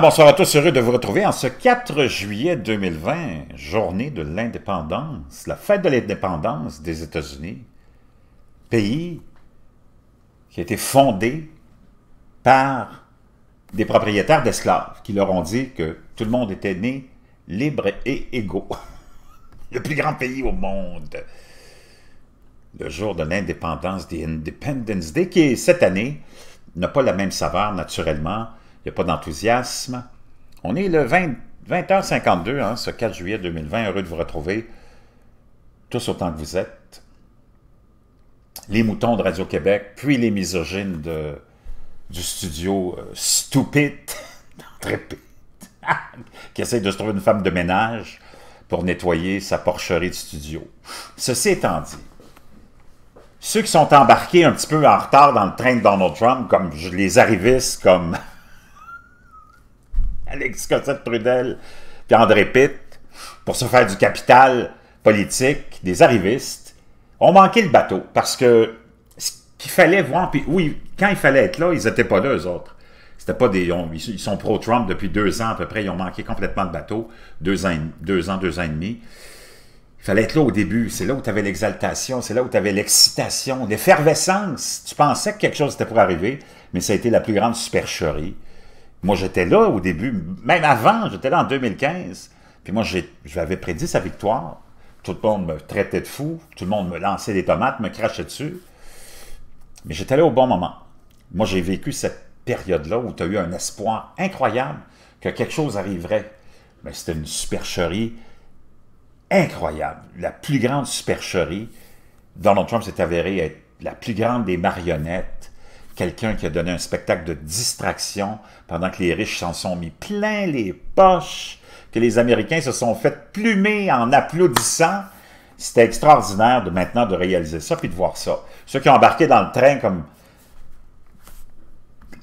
Bonsoir, à tous, heureux de vous retrouver en ce 4 juillet 2020, journée de l'indépendance, la fête de l'indépendance des États-Unis, pays qui a été fondé par des propriétaires d'esclaves qui leur ont dit que tout le monde était né libre et égaux. Le plus grand pays au monde. Le jour de l'indépendance, des Independence Day, qui cette année n'a pas la même saveur naturellement il n'y a pas d'enthousiasme. On est le 20, 20h52, hein, ce 4 juillet 2020. Heureux de vous retrouver, tous autant que vous êtes. Les moutons de Radio-Québec, puis les misogynes de, du studio euh, Stupid, qui essaie de se trouver une femme de ménage pour nettoyer sa porcherie de studio. Ceci étant dit, ceux qui sont embarqués un petit peu en retard dans le train de Donald Trump, comme les arrivistes, comme Alex Cossette Trudel, puis André Pitt, pour se faire du capital politique, des arrivistes, ont manqué le bateau parce que ce qu'il fallait voir, puis oui, quand il fallait être là, ils n'étaient pas là, eux autres. C'était pas des, ils sont pro-Trump depuis deux ans à peu près, ils ont manqué complètement le bateau, deux ans, deux ans, deux ans et demi. Il fallait être là au début, c'est là où tu avais l'exaltation, c'est là où tu avais l'excitation, l'effervescence. Tu pensais que quelque chose était pour arriver, mais ça a été la plus grande supercherie. Moi, j'étais là au début, même avant, j'étais là en 2015. Puis moi, j'avais prédit sa victoire. Tout le monde me traitait de fou. Tout le monde me lançait des tomates, me crachait dessus. Mais j'étais là au bon moment. Moi, j'ai vécu cette période-là où tu as eu un espoir incroyable que quelque chose arriverait. Mais c'était une supercherie incroyable. La plus grande supercherie. Donald Trump s'est avéré être la plus grande des marionnettes quelqu'un qui a donné un spectacle de distraction pendant que les riches s'en sont mis plein les poches, que les Américains se sont fait plumer en applaudissant. C'était extraordinaire de maintenant de réaliser ça puis de voir ça. Ceux qui ont embarqué dans le train comme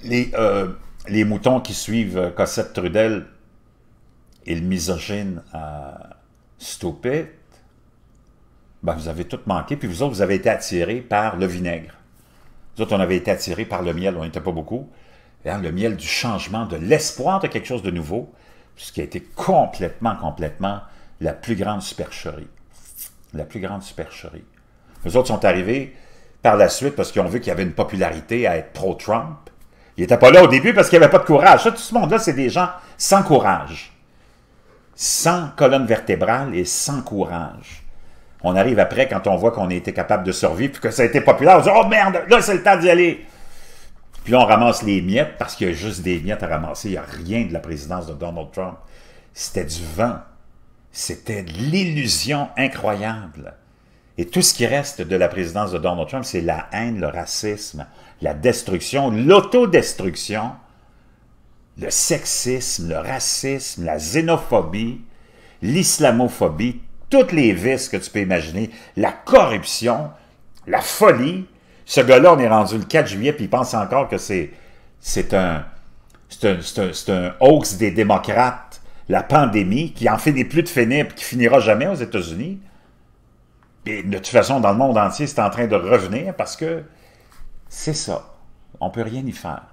les, euh, moutons qui suivent euh, Cossette Trudel et le misogyne euh, ben vous avez tout manqué, puis vous autres, vous avez été attirés par le vinaigre. Nous autres, on avait été attirés par le miel, on n'était pas beaucoup. Hein, le miel du changement, de l'espoir de quelque chose de nouveau, ce qui a été complètement, complètement la plus grande supercherie. La plus grande supercherie. Les autres sont arrivés par la suite parce qu'ils ont vu qu'il y avait une popularité à être pro-Trump. Ils n'étaient pas là au début parce qu'il n'y avait pas de courage. tout ce monde-là, c'est des gens sans courage. Sans colonne vertébrale et sans courage. On arrive après quand on voit qu'on a été capable de survivre, puis que ça a été populaire, on dit Oh merde, là c'est le temps d'y aller. Puis on ramasse les miettes parce qu'il y a juste des miettes à ramasser. Il n'y a rien de la présidence de Donald Trump. C'était du vent. C'était de l'illusion incroyable. Et tout ce qui reste de la présidence de Donald Trump, c'est la haine, le racisme, la destruction, l'autodestruction, le sexisme, le racisme, la xénophobie, l'islamophobie, toutes les vices que tu peux imaginer, la corruption, la folie. Ce gars-là, on est rendu le 4 juillet, puis il pense encore que c'est un, un, un, un hoax des démocrates, la pandémie, qui en finit plus de finir, qui finira jamais aux États-Unis. Et de toute façon, dans le monde entier, c'est en train de revenir parce que c'est ça. On peut rien y faire.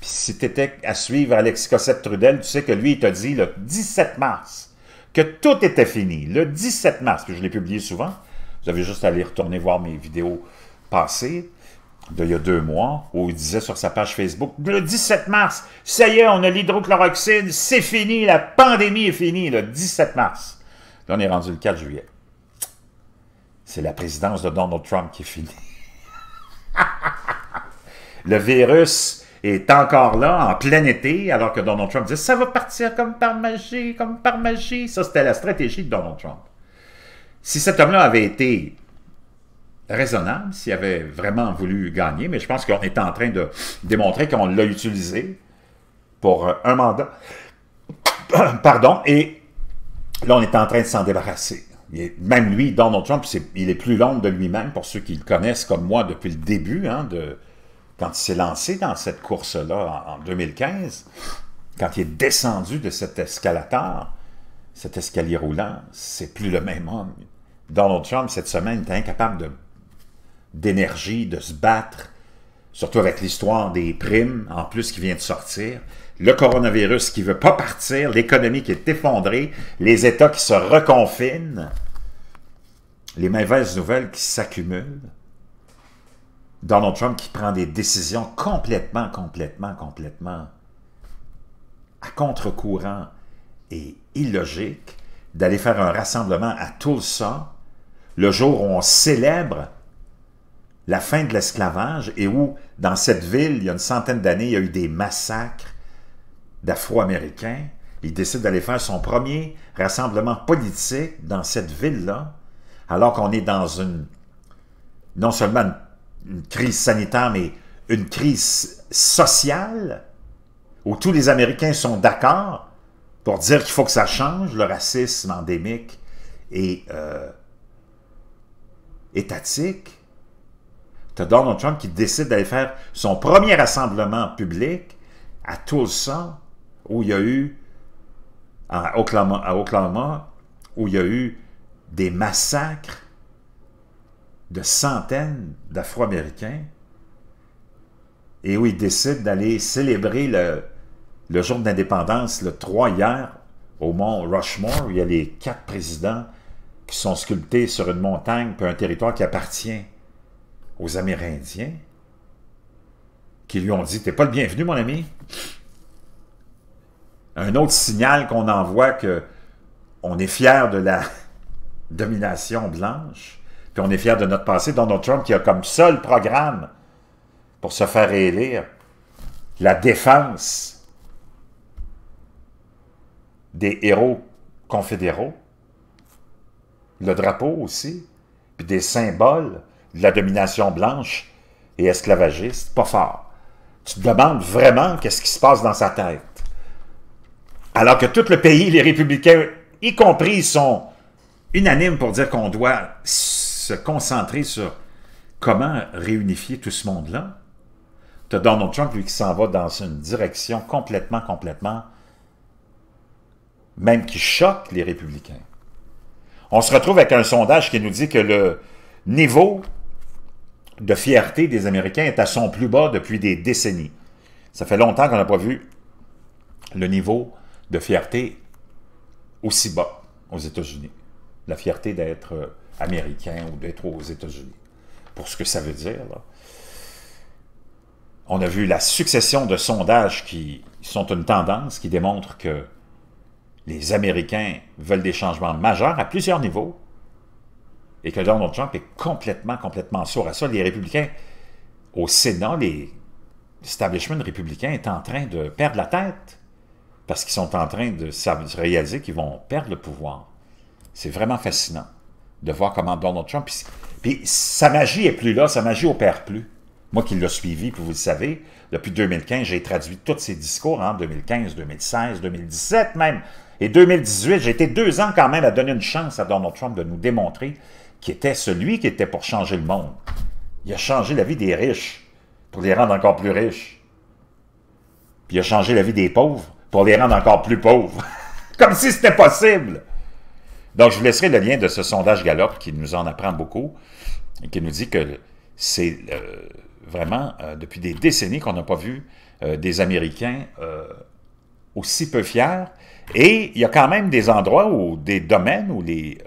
Puis si tu étais à suivre Alexis Cossette-Trudel, tu sais que lui, il t'a dit le 17 mars, que tout était fini. Le 17 mars, puis je l'ai publié souvent, vous avez juste à aller retourner voir mes vidéos passées, d'il y a deux mois, où il disait sur sa page Facebook, le 17 mars, ça y est, on a l'hydrochloroxine, c'est fini, la pandémie est finie, le 17 mars. Là, on est rendu le 4 juillet. C'est la présidence de Donald Trump qui est finie. le virus est encore là en plein été, alors que Donald Trump disait « ça va partir comme par magie, comme par magie ». Ça, c'était la stratégie de Donald Trump. Si cet homme-là avait été raisonnable, s'il avait vraiment voulu gagner, mais je pense qu'on est en train de démontrer qu'on l'a utilisé pour euh, un mandat. Pardon, et là, on est en train de s'en débarrasser. même lui, Donald Trump, il est plus long de lui-même, pour ceux qui le connaissent comme moi depuis le début hein, de, quand il s'est lancé dans cette course-là en, 2015, quand il est descendu de cet escalator, cet escalier roulant, c'est plus le même homme. Donald Trump, cette semaine, était incapable d'énergie, de, de se battre, surtout avec l'histoire des primes, en plus, qui vient de sortir, le coronavirus qui ne veut pas partir, l'économie qui est effondrée, les États qui se reconfinent, les mauvaises nouvelles qui s'accumulent. Donald Trump qui prend des décisions complètement, complètement, complètement à contre-courant et illogique d'aller faire un rassemblement à Tulsa le jour où on célèbre la fin de l'esclavage et où, dans cette ville, il y a une centaine d'années, il y a eu des massacres d'Afro-Américains. Il décide d'aller faire son premier rassemblement politique dans cette ville-là, alors qu'on est dans une non seulement une une crise sanitaire, mais une crise sociale, où tous les Américains sont d'accord pour dire qu'il faut que ça change, le racisme endémique et euh, étatique. Tu as Donald Trump qui décide d'aller faire son premier rassemblement public à Tulsa, où il y a eu, à Oklahoma, à Oklahoma où il y a eu des massacres de centaines d'Afro-Américains et où ils décident d'aller célébrer le, le jour l'indépendance, le 3 hier, au mont Rushmore, où il y a les quatre présidents qui sont sculptés sur une montagne, puis un territoire qui appartient aux Amérindiens, qui lui ont dit « T'es pas le bienvenu, mon ami ». Un autre signal qu'on envoie que on est fier de la domination blanche, puis on est fiers de notre passé. Donald Trump qui a comme seul programme pour se faire élire la défense des héros confédéraux, le drapeau aussi, puis des symboles de la domination blanche et esclavagiste, pas fort. Tu te demandes vraiment qu'est-ce qui se passe dans sa tête. Alors que tout le pays, les républicains, y compris, sont unanimes pour dire qu'on doit se concentrer sur comment réunifier tout ce monde-là. Tu as Donald Trump, lui, qui s'en va dans une direction complètement, complètement, même qui choque les républicains. On se retrouve avec un sondage qui nous dit que le niveau de fierté des Américains est à son plus bas depuis des décennies. Ça fait longtemps qu'on n'a pas vu le niveau de fierté aussi bas aux États-Unis. La fierté d'être euh, américain ou d'être aux États-Unis. Pour ce que ça veut dire, On a vu la succession de sondages qui sont une tendance qui démontre que les Américains veulent des changements majeurs à plusieurs niveaux et que Donald Trump est complètement, complètement sourd à ça. Les républicains au Sénat, les républicain républicains est en train de perdre la tête parce qu'ils sont en train de réaliser qu'ils vont perdre le pouvoir. C'est vraiment fascinant de voir comment Donald Trump... Puis, sa magie est plus là, sa magie opère plus. Moi qui l'ai suivi, puis vous le savez, depuis 2015, j'ai traduit tous ses discours en 2015, 2016, 2017 même. Et 2018, j'ai été deux ans quand même à donner une chance à Donald Trump de nous démontrer qu'il était celui qui était pour changer le monde. Il a changé la vie des riches pour les rendre encore plus riches. Puis il a changé la vie des pauvres pour les rendre encore plus pauvres. Comme si c'était possible! Donc, je vous laisserai le lien de ce sondage Gallup qui nous en apprend beaucoup et qui nous dit que c'est euh, vraiment euh, depuis des décennies qu'on n'a pas vu euh, des Américains aussi peu fiers. Et il y a quand même des endroits ou des domaines où les,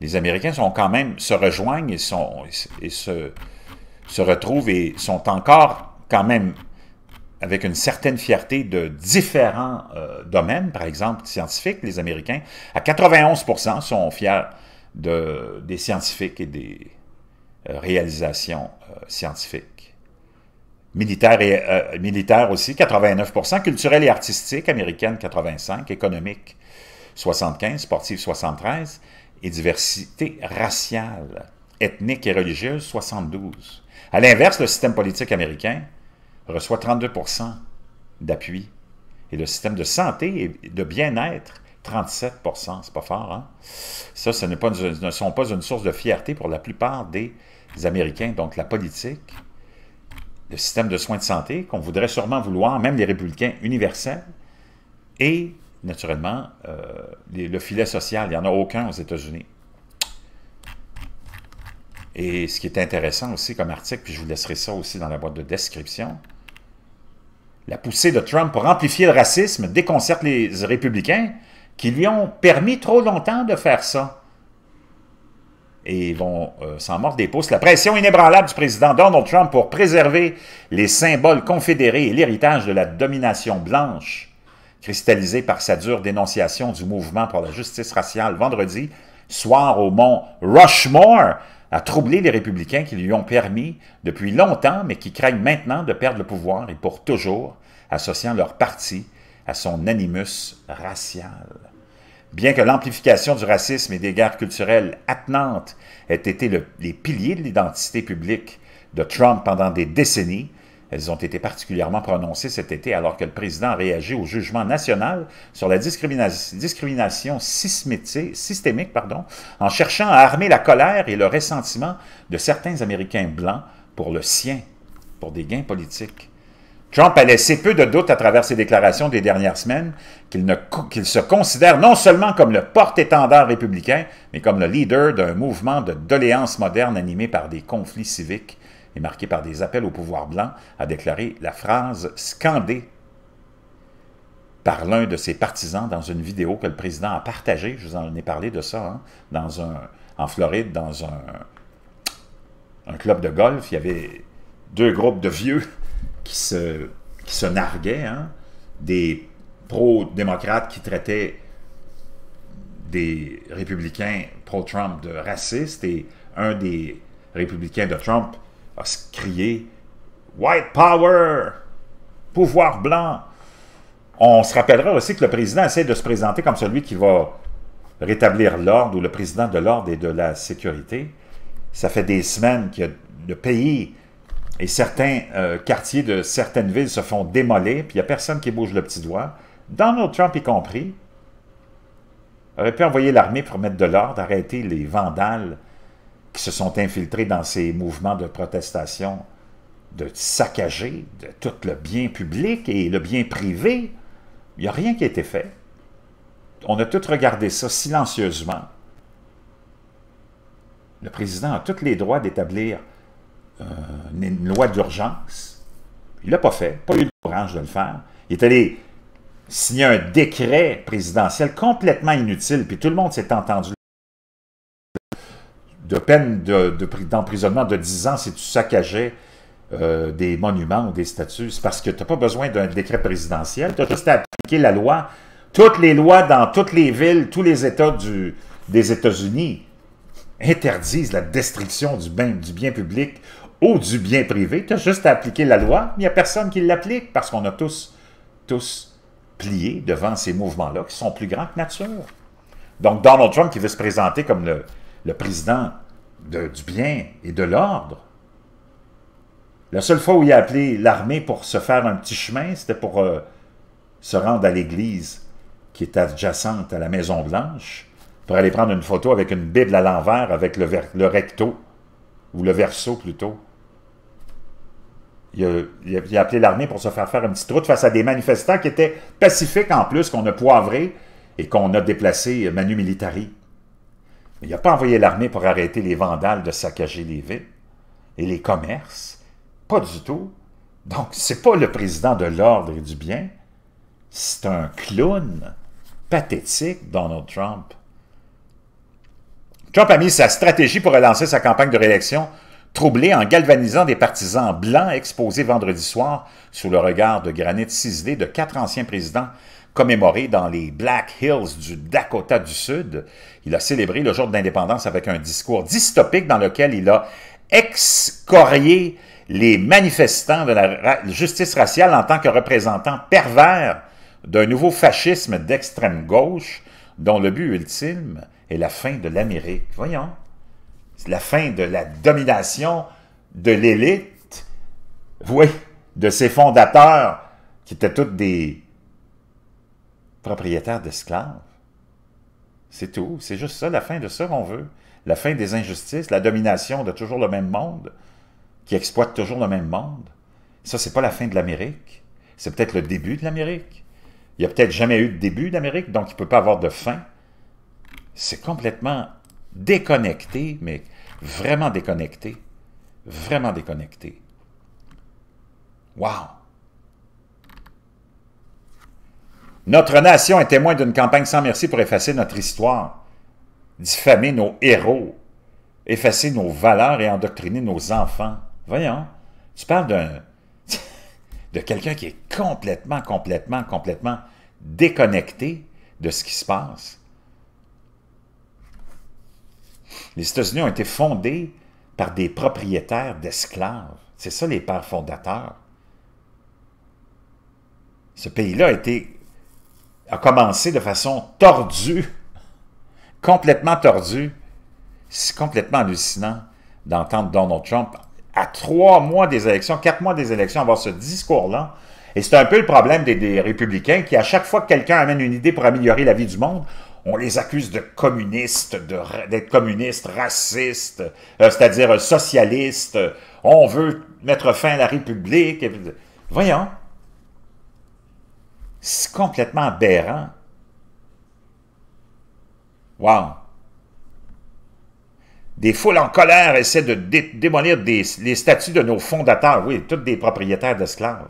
les Américains sont quand même, se rejoignent et, sont, et se, se retrouvent et sont encore quand même avec une certaine fierté de différents euh, domaines, par exemple scientifiques, les Américains, à 91 sont fiers des scientifiques et des euh, réalisations euh, scientifiques. Militaire aussi, 89 culturel et artistiques, américaines, 85 économiques, 75 sportif, 73 et diversité raciale, ethnique et religieuse, 72 À l'inverse, le système politique américain, reçoit 32 d'appui. Et le système de santé et de bien-être, 37 C'est pas fort, hein? Ça, ce, pas ne sont pas une source de fierté pour la plupart des Américains. Donc, la politique, le système de soins de santé qu'on voudrait sûrement vouloir, même les républicains, universels, et, naturellement, euh, le filet social. Il n'y en a aucun aux États-Unis. Et ce qui est intéressant aussi comme article, puis je vous laisserai ça aussi dans la boîte de description, la poussée de Trump pour amplifier le racisme déconcerte les républicains qui lui ont permis trop longtemps de faire ça. Et ils vont euh, s'en mordre des pouces. La pression inébranlable du président Donald Trump pour préserver les symboles confédérés et l'héritage de la domination blanche, cristallisée par sa dure dénonciation du mouvement pour la justice raciale vendredi, soir au mont Rushmore, a troublé les républicains qui lui ont permis depuis longtemps, mais qui craignent maintenant de perdre le pouvoir et pour toujours, associant leur parti à son animus racial. Bien que l'amplification du racisme et des guerres culturelles attenantes aient été les piliers de l'identité publique de Trump pendant des décennies, elles ont été particulièrement prononcées cet été alors que le président réagit au jugement national sur la discrimination systémique pardon, en cherchant à armer la colère et le ressentiment de certains Américains blancs pour le sien, pour des gains politiques. Trump a laissé peu de doute à travers ses déclarations des dernières semaines qu'il se considère non seulement comme le porte-étendard républicain, mais comme le leader d'un mouvement de doléances modernes animé par des conflits civiques et marqué par des appels au pouvoir blanc, a déclaré la phrase scandée par l'un de ses partisans dans une vidéo que le président a partagée, je vous en ai parlé de ça, hein. dans un, en Floride, dans un, un club de golf, il y avait deux groupes de vieux qui se, se narguaient, hein. des pro-démocrates qui traitaient des républicains pro-Trump de racistes et un des républicains de Trump à se crier White Power Pouvoir blanc On se rappellera aussi que le président essaie de se présenter comme celui qui va rétablir l'ordre ou le président de l'ordre et de la sécurité. Ça fait des semaines que le pays et certains euh, quartiers de certaines villes se font démolir, puis il n'y a personne qui bouge le petit doigt. Donald Trump y compris, aurait pu envoyer l'armée pour mettre de l'ordre, arrêter les vandales qui se sont infiltrés dans ces mouvements de protestation, de saccager de tout le bien public et le bien privé, il n'y a rien qui a été fait. On a tout regardé ça silencieusement. Le président a tous les droits d'établir euh, une loi d'urgence. Il ne l'a pas fait, pas eu le courage de le faire. Il est allé signer un décret présidentiel complètement inutile, puis tout le monde s'est entendu de peine d'emprisonnement de, 10 ans si tu saccageais euh, des monuments ou des statues. C'est parce que tu n'as pas besoin d'un décret présidentiel. Tu as juste à appliquer la loi. Toutes les lois dans toutes les villes, tous les États des États-Unis interdisent la destruction du bien, du bien public ou du bien privé. Tu as juste à appliquer la loi. Il n'y a personne qui l'applique parce qu'on a tous, tous plié devant ces mouvements-là qui sont plus grands que nature. Donc Donald Trump qui veut se présenter comme le, le président du bien et de l'ordre. La seule fois où il a appelé l'armée pour se faire un petit chemin, c'était pour euh, se rendre à l'église qui est adjacente à la Maison-Blanche, pour aller prendre une photo avec une Bible à l'envers, avec le, recto, ou le verso plutôt. Il a, appelé l'armée pour se faire faire un petit trou face à des manifestants qui étaient pacifiques en plus, qu'on a poivrés et qu'on a déplacés manu militari. Il n'a pas envoyé l'armée pour arrêter les vandales de saccager les villes et les commerces. Pas du tout. Donc, c'est pas le président de l'ordre et du bien. C'est un clown pathétique, Donald Trump. Trump a mis sa stratégie pour relancer sa campagne de réélection troublée en galvanisant des partisans blancs exposés vendredi soir sous le regard de granit ciselé de quatre anciens présidents commémoré dans les Black Hills du Dakota du Sud. Il a célébré le jour de l'indépendance avec un discours dystopique dans lequel il a excorié les manifestants de la justice raciale en tant que représentants pervers d'un nouveau fascisme d'extrême gauche dont le but ultime est la fin de l'Amérique. Voyons, c'est la fin de la domination de l'élite, oui, de ses fondateurs qui étaient toutes des propriétaire d'esclaves. C'est tout. C'est juste ça, la fin de ce qu'on veut. La fin des injustices, la domination de toujours le même monde, qui exploite toujours le même monde. Ça, c'est pas la fin de l'Amérique. C'est peut-être le début de l'Amérique. Il n'y a peut-être jamais eu de début d'Amérique, donc il ne peut pas avoir de fin. C'est complètement déconnecté, mais vraiment déconnecté. Vraiment déconnecté. Wow! Notre nation est témoin d'une campagne sans merci pour effacer notre histoire, diffamer nos héros, effacer nos valeurs et endoctriner nos enfants. Voyons, tu parles d'un de quelqu'un qui est complètement, complètement, complètement déconnecté de ce qui se passe. Les États-Unis ont été fondés par des propriétaires d'esclaves. C'est ça les pères fondateurs. Ce pays-là a été a commencé de façon tordue, complètement tordue. C'est complètement hallucinant d'entendre Donald Trump à trois mois des élections, quatre mois des élections, avoir ce discours-là. Et c'est un peu le problème des, républicains qui, à chaque fois que quelqu'un amène une idée pour améliorer la vie du monde, on les accuse de communistes, d'être communistes, racistes, euh, c'est-à-dire socialistes. On veut mettre fin à la République. Voyons, c'est complètement aberrant. Wow! Des foules en colère essaient de démolir les statues de nos fondateurs, oui, tous des propriétaires d'esclaves.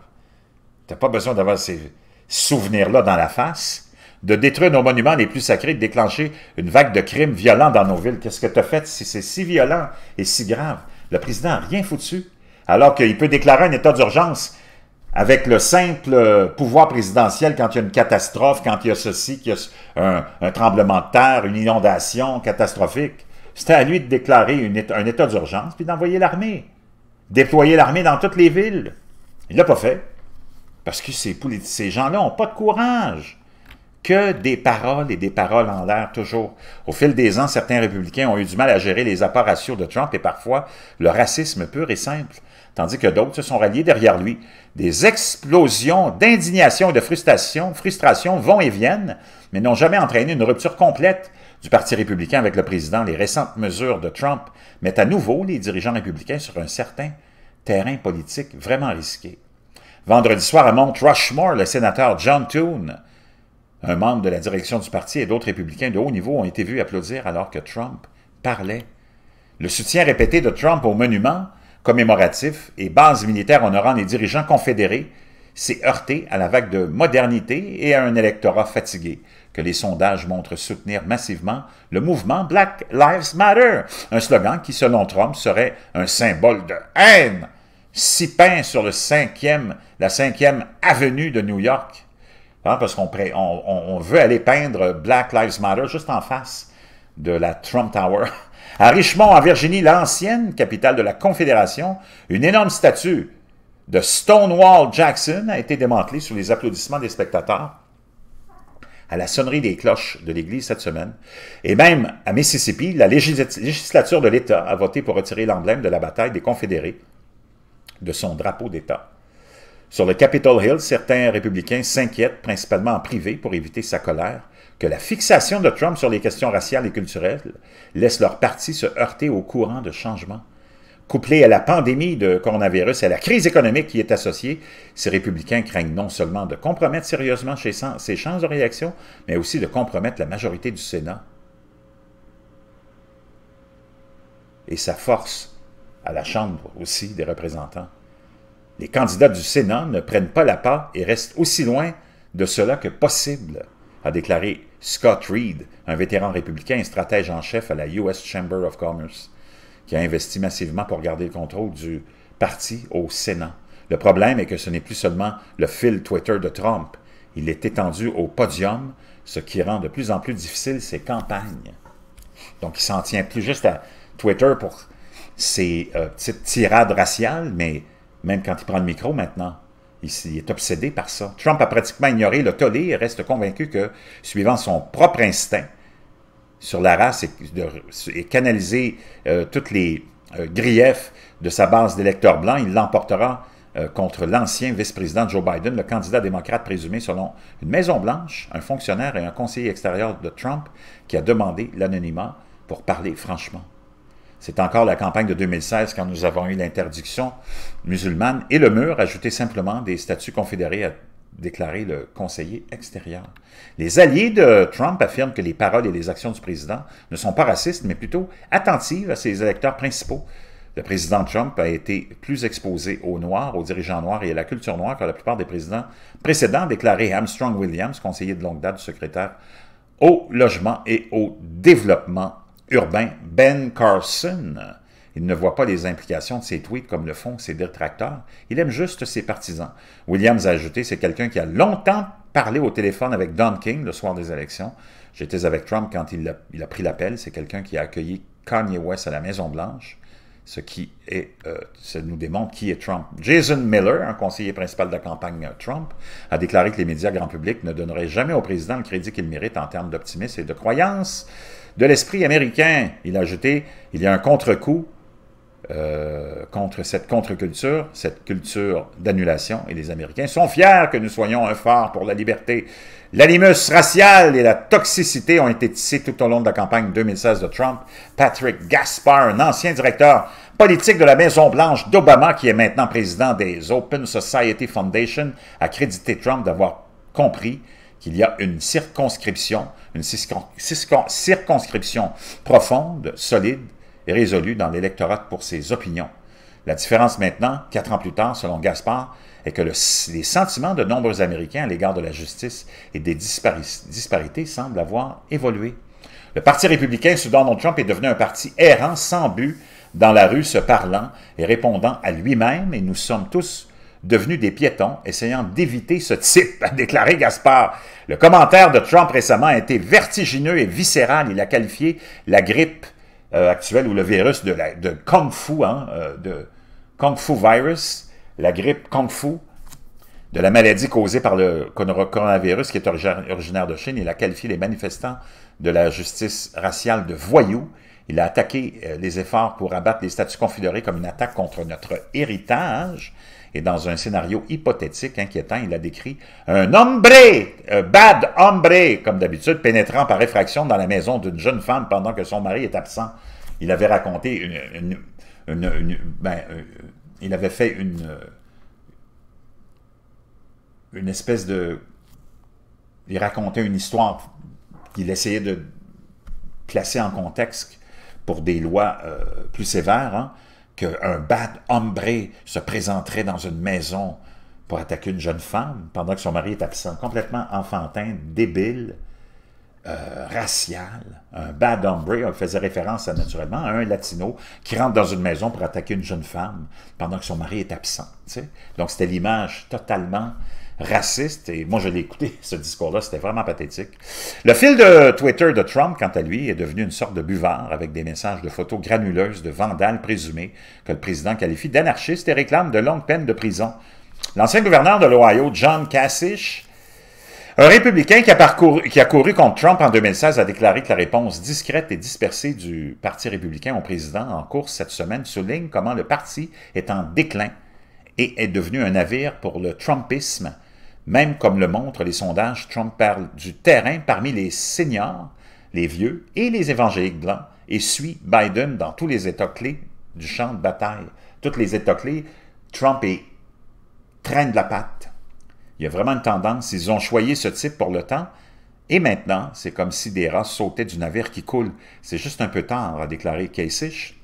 T'as pas besoin d'avoir ces souvenirs-là dans la face. De détruire nos monuments les plus sacrés, de déclencher une vague de crimes violents dans nos villes. Qu'est-ce que as fait si c'est si violent et si grave? Le président n'a rien foutu, alors qu'il peut déclarer un état d'urgence avec le simple euh, pouvoir présidentiel quand il y a une catastrophe, quand il y a ceci, qu'il y a un, tremblement de terre, une inondation catastrophique. C'était à lui de déclarer un état d'urgence puis d'envoyer l'armée. Déployer l'armée dans toutes les villes. Il ne l'a pas fait. Parce que ces, gens-là n'ont pas de courage. Que des paroles et des paroles en l'air, toujours. Au fil des ans, certains républicains ont eu du mal à gérer les apports de Trump et parfois le racisme pur et simple tandis que d'autres se sont ralliés derrière lui. Des explosions d'indignation et de frustration, frustration vont et viennent, mais n'ont jamais entraîné une rupture complète du Parti républicain avec le président. Les récentes mesures de Trump mettent à nouveau les dirigeants républicains sur un certain terrain politique vraiment risqué. Vendredi soir à Mont Rushmore, le sénateur John Toon, un membre de la direction du parti et d'autres républicains de haut niveau ont été vus applaudir alors que Trump parlait. Le soutien répété de Trump au monument commémoratif et militaire en honorant les dirigeants confédérés s'est heurté à la vague de modernité et à un électorat fatigué que les sondages montrent soutenir massivement le mouvement Black Lives Matter, un slogan qui, selon Trump, serait un symbole de haine, si peint sur le cinquième, la cinquième avenue de New York, hein, parce qu'on on veut aller peindre Black Lives Matter juste en face de la Trump Tower. À Richmond, en Virginie, l'ancienne capitale de la Confédération, une énorme statue de Stonewall Jackson a été démantelée sous les applaudissements des spectateurs à la sonnerie des cloches de l'Église cette semaine. Et même à Mississippi, la législature de l'État a voté pour retirer l'emblème de la bataille des Confédérés de son drapeau d'État. Sur le Capitol Hill, certains républicains s'inquiètent, principalement en privé, pour éviter sa colère que la fixation de Trump sur les questions raciales et culturelles laisse leur parti se heurter au courant de changement, Couplé à la pandémie de coronavirus et à la crise économique qui est associée, ces républicains craignent non seulement de compromettre sérieusement ses chances de réaction, mais aussi de compromettre la majorité du Sénat et sa force à la Chambre aussi des représentants. Les candidats du Sénat ne prennent pas la part et restent aussi loin de cela que possible, a déclaré Scott Reed, un vétéran républicain et stratège en chef à la US Chamber of Commerce, qui a investi massivement pour garder le contrôle du parti au Sénat. Le problème est que ce n'est plus seulement le fil Twitter de Trump, il est étendu au podium, ce qui rend de plus en plus difficile ses campagnes. Donc il s'en tient plus juste à Twitter pour ses euh, petites tirades raciales, mais même quand il prend le micro maintenant, il, est obsédé par ça. Trump a pratiquement ignoré le tollé et reste convaincu que, suivant son propre instinct sur la race et, canaliser euh, toutes les euh, griefs de sa base d'électeurs blancs, il l'emportera euh, contre l'ancien vice-président Joe Biden, le candidat démocrate présumé selon une Maison-Blanche, un fonctionnaire et un conseiller extérieur de Trump qui a demandé l'anonymat pour parler franchement. C'est encore la campagne de 2016 quand nous avons eu l'interdiction musulmane et le mur, ajouté simplement des statuts confédérés a déclaré le conseiller extérieur. Les alliés de Trump affirment que les paroles et les actions du président ne sont pas racistes, mais plutôt attentives à ses électeurs principaux. Le président Trump a été plus exposé aux Noirs, aux dirigeants noirs et à la culture noire que la plupart des présidents précédents, déclaré Armstrong Williams, conseiller de longue date du secrétaire au logement et au développement urbain Ben Carson. Il ne voit pas les implications de ses tweets comme le font ses détracteurs. Il aime juste ses partisans. Williams a ajouté, c'est quelqu'un qui a longtemps parlé au téléphone avec Don King le soir des élections. J'étais avec Trump quand il a, pris l'appel. C'est quelqu'un qui a accueilli Kanye West à la Maison-Blanche, ce qui est, euh, nous démontre qui est Trump. Jason Miller, un conseiller principal de la campagne Trump, a déclaré que les médias grand public ne donneraient jamais au président le crédit qu'il mérite en termes d'optimisme et de croyance de l'esprit américain. Il a ajouté, il y a un contre-coup euh, contre cette contre-culture, cette culture d'annulation, et les Américains sont fiers que nous soyons un phare pour la liberté. L'animus racial et la toxicité ont été tissés tout au long de la campagne 2016 de Trump. Patrick Gaspar, un ancien directeur politique de la Maison-Blanche d'Obama, qui est maintenant président des Open Society Foundation, a crédité Trump d'avoir compris qu'il y a une circonscription, une circonscription profonde, solide et résolue dans l'électorat pour ses opinions. La différence maintenant, quatre ans plus tard, selon Gaspard, est que les sentiments de nombreux Américains à l'égard de la justice et des disparités semblent avoir évolué. Le Parti républicain sous Donald Trump est devenu un parti errant, sans but, dans la rue, se parlant et répondant à lui-même, et nous sommes tous devenus des piétons, essayant d'éviter ce type, a déclaré Gaspard. Le commentaire de Trump récemment a été vertigineux et viscéral. Il a qualifié la grippe euh, actuelle ou le virus de, Kung Fu, hein, euh, de Kung Fu virus, la grippe Kung Fu, de la maladie causée par le coronavirus qui est originaire de Chine. Il a qualifié les manifestants de la justice raciale de voyous. Il a attaqué euh, les efforts pour abattre les statuts confédérés comme une attaque contre notre héritage. Et dans un scénario hypothétique inquiétant, il a décrit un hombre, un bad hombre, comme d'habitude, pénétrant par effraction dans la maison d'une jeune femme pendant que son mari est absent. Il avait raconté une... Ben, euh, il avait fait une... Euh, une espèce de... Il racontait une histoire qu'il essayait de placer en contexte pour des lois euh, plus sévères, hein, qu'un bad hombre se présenterait dans une maison pour attaquer une jeune femme pendant que son mari est absent. Complètement enfantin, débile, euh, racial. Un bad hombre faisait référence à, naturellement à un latino qui rentre dans une maison pour attaquer une jeune femme pendant que son mari est absent. Donc c'était l'image totalement raciste. Et moi, je l'ai écouté, ce discours-là, c'était vraiment pathétique. Le fil de Twitter de Trump, quant à lui, est devenu une sorte de buvard avec des messages de photos granuleuses de vandales présumés que le président qualifie d'anarchistes et réclame de longues peines de prison. L'ancien gouverneur de l'Ohio, John Kasich, un républicain qui a, parcouru, qui a, couru contre Trump en 2016 a déclaré que la réponse discrète et dispersée du Parti républicain au président en course cette semaine souligne comment le parti est en déclin et est devenu un navire pour le Trumpisme, même comme le montrent les sondages, Trump parle du terrain parmi les seniors, les vieux et les évangéliques blancs et suit Biden dans tous les états clés du champ de bataille. Toutes les états clés, Trump est, traîne de la patte. Il y a vraiment une tendance, ils ont choyé ce type pour le temps, et maintenant, c'est comme si des rats sautaient du navire qui coule. C'est juste un peu tard, a déclaré Kasich.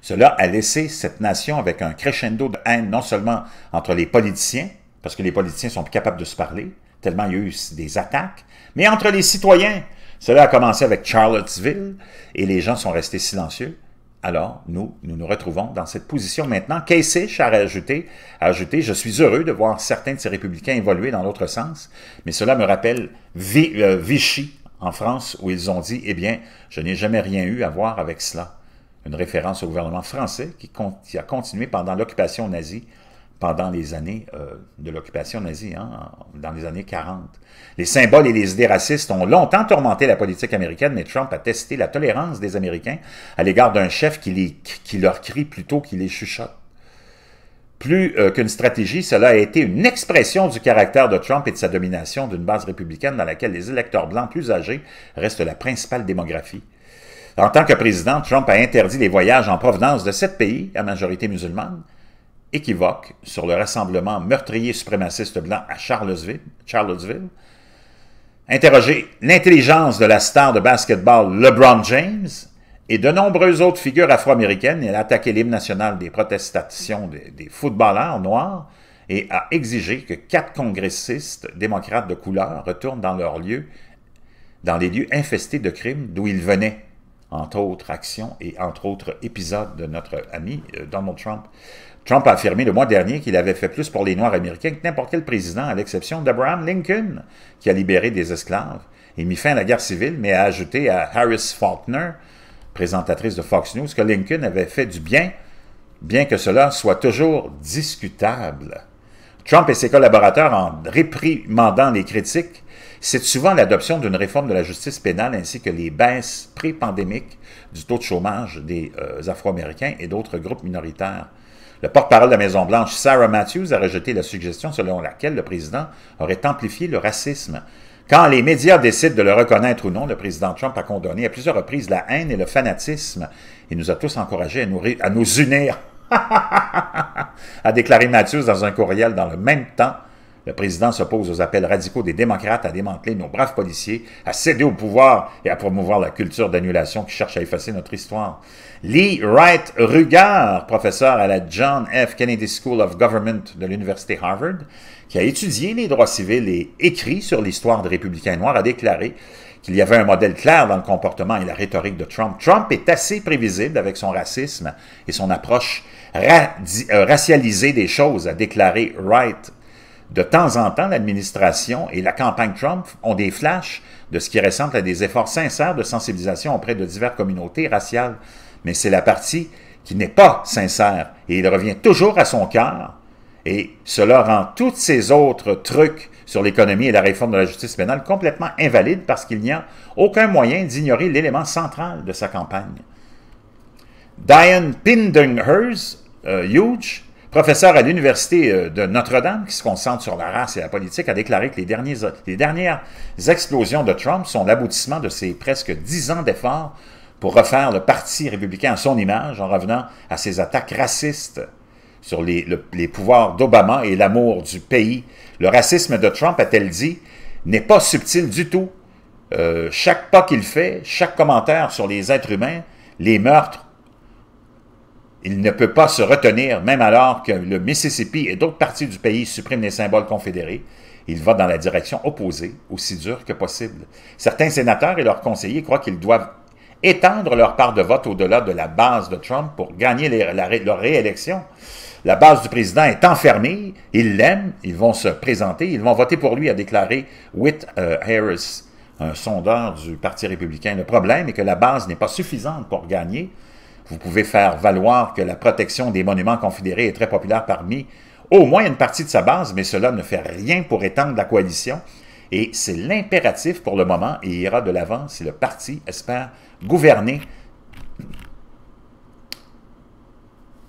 Cela a laissé cette nation avec un crescendo de haine, non seulement entre les politiciens, parce que les politiciens sont plus capables de se parler, tellement il y a eu des attaques, mais entre les citoyens. Cela a commencé avec Charlottesville et les gens sont restés silencieux. Alors, nous, nous nous retrouvons dans cette position maintenant. Kasich a ajouté, ajouté, je suis heureux de voir certains de ces républicains évoluer dans l'autre sens, mais cela me rappelle euh, Vichy en France où ils ont dit, eh bien, je n'ai jamais rien eu à voir avec cela. Une référence au gouvernement français qui, qui a continué pendant l'occupation nazie pendant les années euh, de l'occupation nazie, hein, dans les années 40. Les symboles et les idées racistes ont longtemps tourmenté la politique américaine, mais Trump a testé la tolérance des Américains à l'égard d'un chef qui, les, qui leur crie plutôt qu'il les chuchote. Plus euh, qu'une stratégie, cela a été une expression du caractère de Trump et de sa domination d'une base républicaine dans laquelle les électeurs blancs plus âgés restent la principale démographie. En tant que président, Trump a interdit les voyages en provenance de sept pays à majorité musulmane équivoque sur le rassemblement meurtrier suprémaciste blanc à Charlottesville, Charlottesville interroger l'intelligence de la star de basketball LeBron James et de nombreuses autres figures afro-américaines et a attaqué l'hymne national des protestations des, footballeurs noirs et a exigé que quatre congressistes démocrates de couleur retournent dans leur lieux, dans les lieux infestés de crimes d'où ils venaient, entre autres actions et entre autres épisodes de notre ami euh, Donald Trump. Trump a affirmé le mois dernier qu'il avait fait plus pour les Noirs américains que n'importe quel président, à l'exception d'Abraham Lincoln, qui a libéré des esclaves et mis fin à la guerre civile, mais a ajouté à Harris Faulkner, présentatrice de Fox News, que Lincoln avait fait du bien, bien que cela soit toujours discutable. Trump et ses collaborateurs, en réprimandant les critiques, c'est souvent l'adoption d'une réforme de la justice pénale ainsi que les baisses pré-pandémiques du taux de chômage des euh, Afro-Américains et d'autres groupes minoritaires le porte-parole de la Maison-Blanche, Sarah Matthews, a rejeté la suggestion selon laquelle le président aurait amplifié le racisme. Quand les médias décident de le reconnaître ou non, le président Trump a condamné à plusieurs reprises la haine et le fanatisme. Il nous a tous encouragés à nous, à nous unir, a déclaré Matthews dans un courriel dans le même temps le président s'oppose aux appels radicaux des démocrates à démanteler nos braves policiers, à céder au pouvoir et à promouvoir la culture d'annulation qui cherche à effacer notre histoire. Lee Wright Rugard, professeur à la John F. Kennedy School of Government de l'Université Harvard, qui a étudié les droits civils et écrit sur l'histoire des républicains noirs, a déclaré qu'il y avait un modèle clair dans le comportement et la rhétorique de Trump. Trump est assez prévisible avec son racisme et son approche euh, racialisée des choses, a déclaré Wright de temps en temps, l'administration et la campagne Trump ont des flashs de ce qui ressemble à des efforts sincères de sensibilisation auprès de diverses communautés raciales. Mais c'est la partie qui n'est pas sincère et il revient toujours à son cœur. Et cela rend tous ces autres trucs sur l'économie et la réforme de la justice pénale complètement invalides parce qu'il n'y a aucun moyen d'ignorer l'élément central de sa campagne. Diane Pindenhurst, euh, Huge, professeur à l'Université euh, de Notre-Dame, qui se concentre sur la race et la politique, a déclaré que les, dernières explosions de Trump sont l'aboutissement de ses presque dix ans d'efforts pour refaire le Parti républicain à son image en revenant à ses attaques racistes sur les, pouvoirs d'Obama et l'amour du pays. Le racisme de Trump, a-t-elle dit, n'est pas subtil du tout. Euh, chaque pas qu'il fait, chaque commentaire sur les êtres humains, les meurtres, il ne peut pas se retenir, même alors que le Mississippi et d'autres parties du pays suppriment les symboles confédérés. Il va dans la direction opposée, aussi dure que possible. Certains sénateurs et leurs conseillers croient qu'ils doivent étendre leur part de vote au-delà de la base de Trump pour gagner leur réélection. La base du président est enfermée, ils l'aiment, ils vont se présenter, ils vont voter pour lui, a déclaré Whit euh, Harris, un sondeur du Parti républicain. Le problème est que la base n'est pas suffisante pour gagner. Vous pouvez faire valoir que la protection des monuments confédérés est très populaire parmi au moins une partie de sa base, mais cela ne fait rien pour étendre la coalition et c'est l'impératif pour le moment et ira de l'avant si le parti espère gouverner.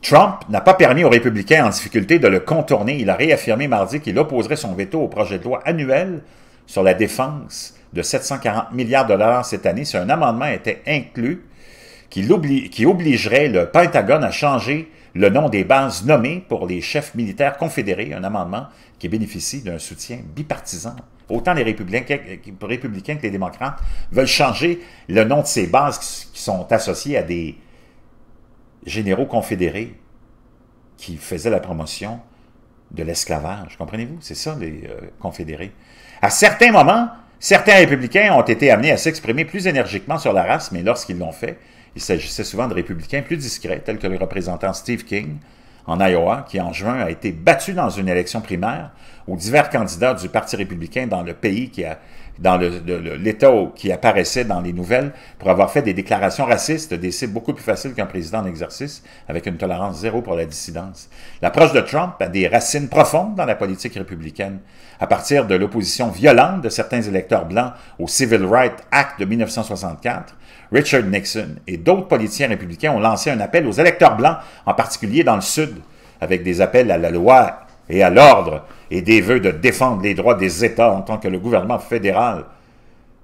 Trump n'a pas permis aux républicains en difficulté de le contourner. Il a réaffirmé mardi qu'il opposerait son veto au projet de loi annuel sur la défense de 740 milliards de dollars cette année si un amendement était inclus qui, obligerait le Pentagone à changer le nom des bases nommées pour les chefs militaires confédérés, un amendement qui bénéficie d'un soutien bipartisan. Autant les républicains, que les démocrates veulent changer le nom de ces bases qui sont associées à des généraux confédérés qui faisaient la promotion de l'esclavage. Comprenez-vous? C'est ça, les euh, confédérés. À certains moments, certains républicains ont été amenés à s'exprimer plus énergiquement sur la race, mais lorsqu'ils l'ont fait, il s'agissait souvent de républicains plus discrets, tels que le représentant Steve King en Iowa, qui en juin a été battu dans une élection primaire ou divers candidats du Parti républicain dans le pays qui a dans l'État qui apparaissait dans les nouvelles pour avoir fait des déclarations racistes, des cibles beaucoup plus faciles qu'un président en exercice, avec une tolérance zéro pour la dissidence. L'approche de Trump a des racines profondes dans la politique républicaine, à partir de l'opposition violente de certains électeurs blancs au Civil Rights Act de 1964, Richard Nixon et d'autres politiciens républicains ont lancé un appel aux électeurs blancs, en particulier dans le Sud, avec des appels à la loi et à l'ordre et des vœux de défendre les droits des États en tant que le gouvernement fédéral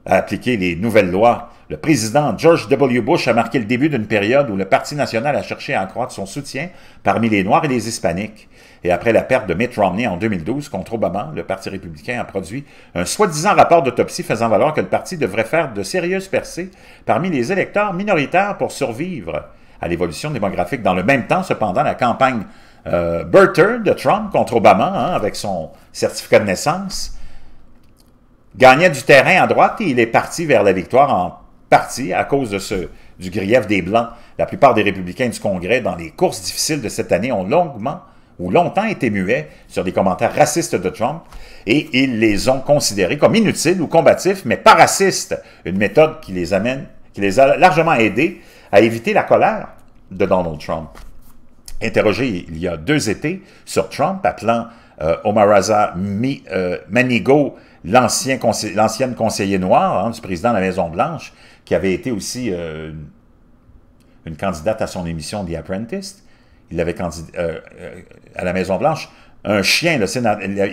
a appliqué les nouvelles lois. Le président George W. Bush a marqué le début d'une période où le Parti national a cherché à accroître son soutien parmi les Noirs et les Hispaniques. Et après la perte de Mitt Romney en 2012 contre Obama, le Parti républicain a produit un soi-disant rapport d'autopsie faisant valoir que le parti devrait faire de sérieuses percées parmi les électeurs minoritaires pour survivre à l'évolution démographique. Dans le même temps, cependant, la campagne euh, burton de Trump contre Obama, hein, avec son certificat de naissance, gagnait du terrain à droite et il est parti vers la victoire en partie à cause de ce, du grief des Blancs. La plupart des républicains du Congrès, dans les courses difficiles de cette année, ont longuement ou longtemps été muets sur des commentaires racistes de Trump et ils les ont considérés comme inutiles ou combatifs, mais pas racistes, une méthode qui les, amène, qui les a largement aidés à éviter la colère de Donald Trump interrogé il y a deux étés sur Trump, appelant euh, Omarosa Omaraza Manigo euh, l'ancien conseiller l'ancienne conseillère noire hein, du président de la Maison-Blanche, qui avait été aussi euh, une candidate à son émission The Apprentice. Il avait à la Maison-Blanche un chien, le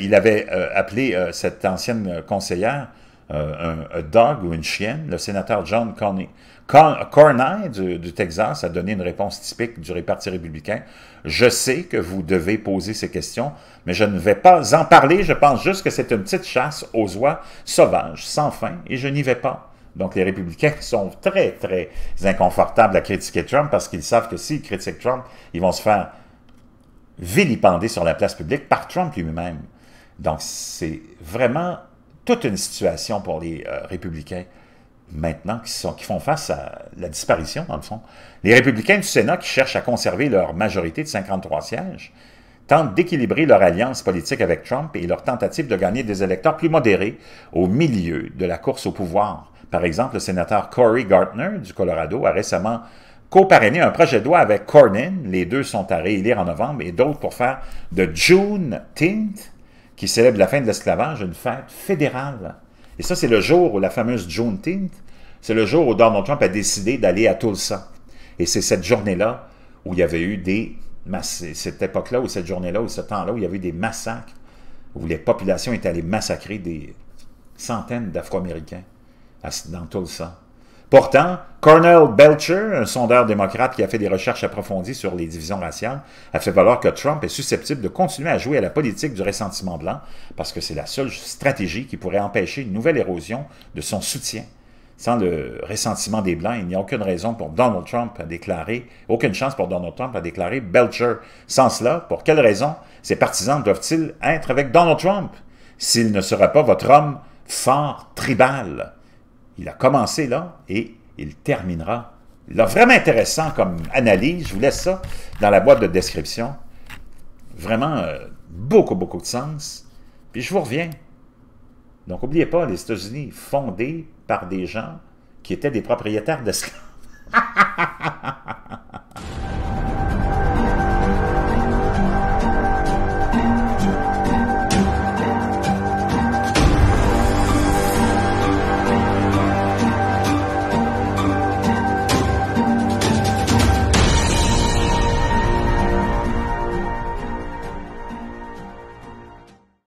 il avait appelé cette ancienne conseillère un, dog ou une chienne, le sénateur John Cornyn. Cornyn du, Texas a donné une réponse typique du réparti républicain. Je sais que vous devez poser ces questions, mais je ne vais pas en parler. Je pense juste que c'est une petite chasse aux oies sauvages, sans fin, et je n'y vais pas. Donc, les républicains sont très, très inconfortables à critiquer Trump parce qu'ils savent que s'ils critiquent Trump, ils vont se faire vilipender sur la place publique par Trump lui-même. Donc, c'est vraiment toute une situation pour les euh, républicains maintenant qui, font face à la disparition, dans le fond. Les républicains du Sénat, qui cherchent à conserver leur majorité de 53 sièges, tentent d'équilibrer leur alliance politique avec Trump et leur tentative de gagner des électeurs plus modérés au milieu de la course au pouvoir. Par exemple, le sénateur Cory Gardner du Colorado a récemment coparrainé un projet de loi avec Cornyn. Les deux sont à réélire en novembre et d'autres pour faire de June Tint, qui célèbre la fin de l'esclavage, une fête fédérale. Et ça, c'est le jour où la fameuse Tint, c'est le jour où Donald Trump a décidé d'aller à Tulsa. Et c'est cette journée-là où il y avait eu des... Cette époque-là, ou cette journée-là, ou ce temps-là, où il y avait eu des massacres, où les populations étaient allées massacrer des centaines d'Afro-Américains dans Tulsa. Pourtant, Colonel Belcher, un sondeur démocrate qui a fait des recherches approfondies sur les divisions raciales, a fait valoir que Trump est susceptible de continuer à jouer à la politique du ressentiment blanc parce que c'est la seule stratégie qui pourrait empêcher une nouvelle érosion de son soutien. Sans le ressentiment des Blancs, il n'y a aucune raison pour Donald Trump à déclarer, aucune chance pour Donald Trump à déclarer Belcher. Sans cela, pour quelle raison ses partisans doivent-ils être avec Donald Trump s'il ne sera pas votre homme fort tribal? Il a commencé là et il terminera là. Vraiment intéressant comme analyse. Je vous laisse ça dans la boîte de description. Vraiment euh, beaucoup, beaucoup de sens. Puis je vous reviens. Donc, n'oubliez pas, les États-Unis fondés par des gens qui étaient des propriétaires d'esclaves.